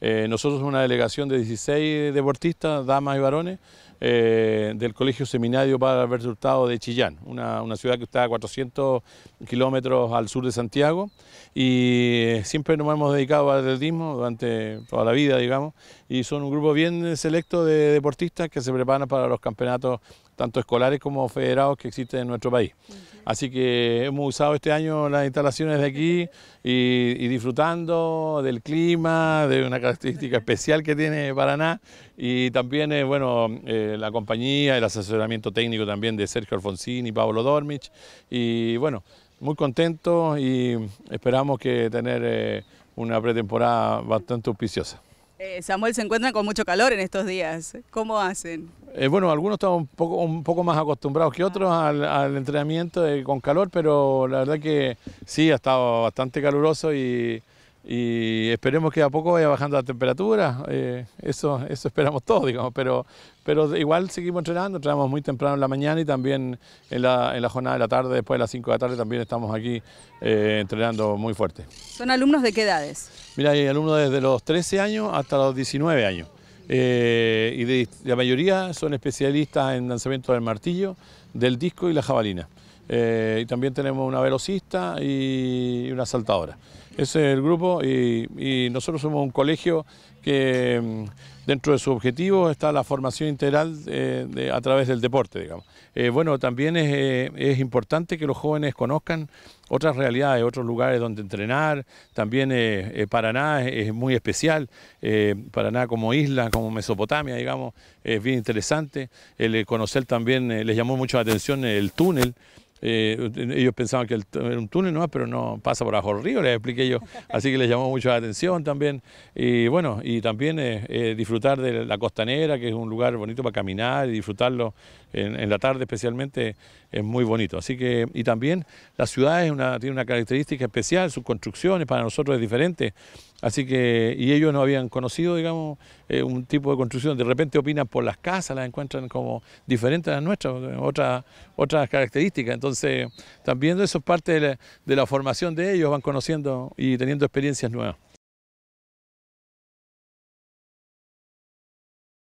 Eh, nosotros somos una delegación de 16 deportistas, damas y varones, eh, del Colegio Seminario para el Resultado de Chillán, una, ciudad que está a 400 kilómetros al sur de Santiago y eh, siempre nos hemos dedicado al atletismo durante toda la vida, digamos, y son un grupo bien selecto de deportistas que se preparan para los campeonatos tanto escolares como federados que existen en nuestro país. Así que hemos usado este año las instalaciones de aquí y disfrutando del clima, de una característica especial que tiene Paraná, y también, eh, bueno, eh, la compañía, el asesoramiento técnico también de Sergio Alfonsín y Pablo Dormich, y bueno, muy contento y esperamos que tener eh, una pretemporada bastante auspiciosa. Samuel, se encuentran con mucho calor en estos días. ¿Cómo hacen? bueno, algunos están un poco, un poco más acostumbrados que otros ah. al, entrenamiento con calor, pero la verdad que sí, ha estado bastante caluroso y y esperemos que a poco vaya bajando la temperatura, eh, eso, eso esperamos todos, digamos, pero, pero igual seguimos entrenando, entrenamos muy temprano en la mañana y también en la, en la jornada de la tarde, después de las 5 de la tarde también estamos aquí eh, entrenando muy fuerte. ¿Son alumnos de qué edades? Mira, hay alumnos desde los 13 años hasta los 19 años. Eh, y la mayoría son especialistas en lanzamiento del martillo, del disco y la jabalina. Eh, y también tenemos una velocista y una saltadora. Ese es el grupo y, nosotros somos un colegio que mm, dentro de su objetivo está la formación integral eh, a través del deporte, digamos. Eh, bueno, también es, importante que los jóvenes conozcan otras realidades, otros lugares donde entrenar. También Paraná es, es, muy especial, Paraná como isla, como Mesopotamia, digamos, es bien interesante. El conocer también, les llamó mucho la atención el túnel eh, ellos pensaban que era un túnel pero no pasa por abajo río, les expliqué yo. Así que les llamó mucho la atención también. Y bueno, y también eh, eh, disfrutar de la costanera, que es un lugar bonito para caminar y disfrutarlo en, la tarde especialmente, es muy bonito. Así que, y también la ciudad una, tiene una característica especial, sus construcciones para nosotros es diferente. Así que, y ellos no habían conocido, digamos, un tipo de construcción. De repente opinan por las casas, las encuentran como diferentes a las nuestras, otras, características. Entonces, también eso es parte de la, de la formación de ellos, van conociendo y teniendo experiencias nuevas.